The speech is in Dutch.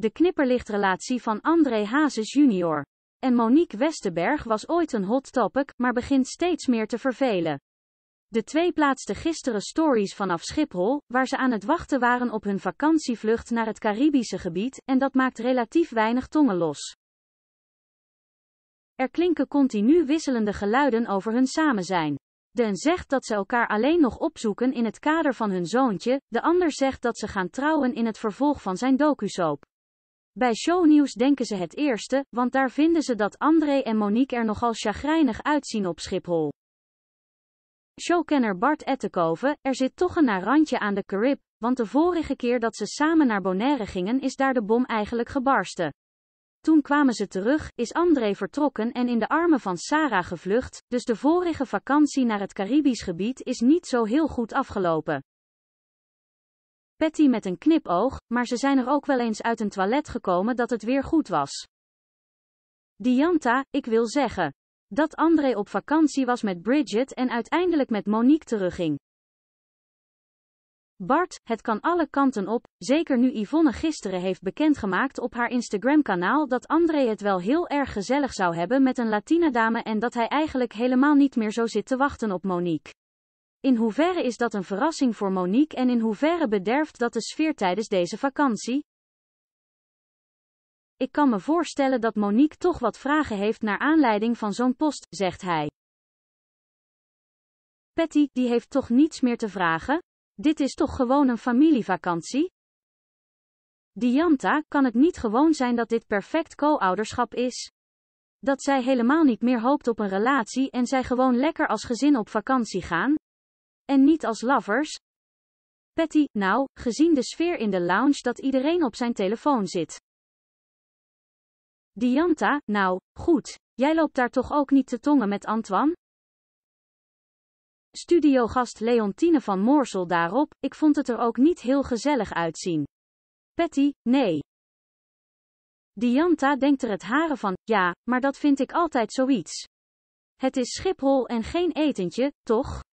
de knipperlichtrelatie van André Hazes jr. En Monique Westerberg was ooit een hot topic, maar begint steeds meer te vervelen. De twee plaatsten gisteren stories vanaf Schiphol, waar ze aan het wachten waren op hun vakantievlucht naar het Caribische gebied, en dat maakt relatief weinig tongen los. Er klinken continu wisselende geluiden over hun samen zijn. De een zegt dat ze elkaar alleen nog opzoeken in het kader van hun zoontje, de ander zegt dat ze gaan trouwen in het vervolg van zijn docusoap. Bij shownieuws denken ze het eerste, want daar vinden ze dat André en Monique er nogal chagrijnig uitzien op Schiphol. Showkenner Bart Ettenkoven, er zit toch een randje aan de Carib, want de vorige keer dat ze samen naar Bonaire gingen is daar de bom eigenlijk gebarsten. Toen kwamen ze terug, is André vertrokken en in de armen van Sarah gevlucht, dus de vorige vakantie naar het Caribisch gebied is niet zo heel goed afgelopen. Patty met een knipoog, maar ze zijn er ook wel eens uit een toilet gekomen dat het weer goed was. Dianta, ik wil zeggen. Dat André op vakantie was met Bridget en uiteindelijk met Monique terugging. Bart, het kan alle kanten op, zeker nu Yvonne gisteren heeft bekendgemaakt op haar Instagram-kanaal dat André het wel heel erg gezellig zou hebben met een Latina-dame en dat hij eigenlijk helemaal niet meer zo zit te wachten op Monique. In hoeverre is dat een verrassing voor Monique en in hoeverre bederft dat de sfeer tijdens deze vakantie? Ik kan me voorstellen dat Monique toch wat vragen heeft naar aanleiding van zo'n post, zegt hij. Patty, die heeft toch niets meer te vragen? Dit is toch gewoon een familievakantie? Dianta, kan het niet gewoon zijn dat dit perfect co-ouderschap is? Dat zij helemaal niet meer hoopt op een relatie en zij gewoon lekker als gezin op vakantie gaan? en niet als lovers. Patty, nou, gezien de sfeer in de lounge dat iedereen op zijn telefoon zit. Dianta, nou, goed, jij loopt daar toch ook niet te tongen met Antoine? Studiogast Leontine van Moorsel daarop, ik vond het er ook niet heel gezellig uitzien. Patty, nee. Dianta denkt er het haren van, ja, maar dat vind ik altijd zoiets. Het is Schiphol en geen etentje, toch?